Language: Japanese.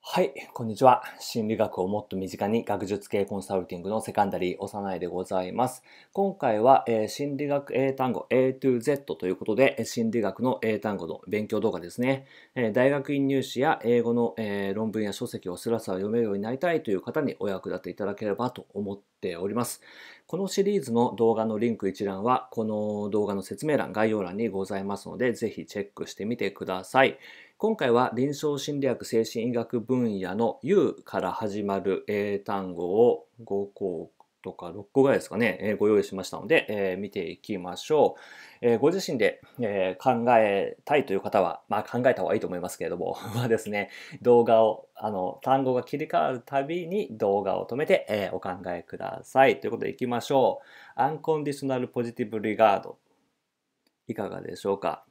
はい、こんにちは。心理学をもっと身近に学術系コンサルティングのセカンダリー、幼いでございます。今回は、えー、心理学英単語 A to Z ということで、心理学の英単語の勉強動画ですね。えー、大学院入試や英語の、えー、論文や書籍をすらスラ読めるようになりたいという方にお役立ていただければと思っております。このシリーズの動画のリンク一覧は、この動画の説明欄、概要欄にございますので、ぜひチェックしてみてください。今回は臨床心理学精神医学分野の U から始まる英単語を5個とか6個ぐらいですかね、えご用意しましたので、えー、見ていきましょう。えー、ご自身で、えー、考えたいという方は、まあ、考えた方がいいと思いますけれども、まあですね、動画を、あの、単語が切り替わるたびに動画を止めて、えお考えください。ということでいきましょう。アンコンディショナルポジティブリガード。いかがでしょうか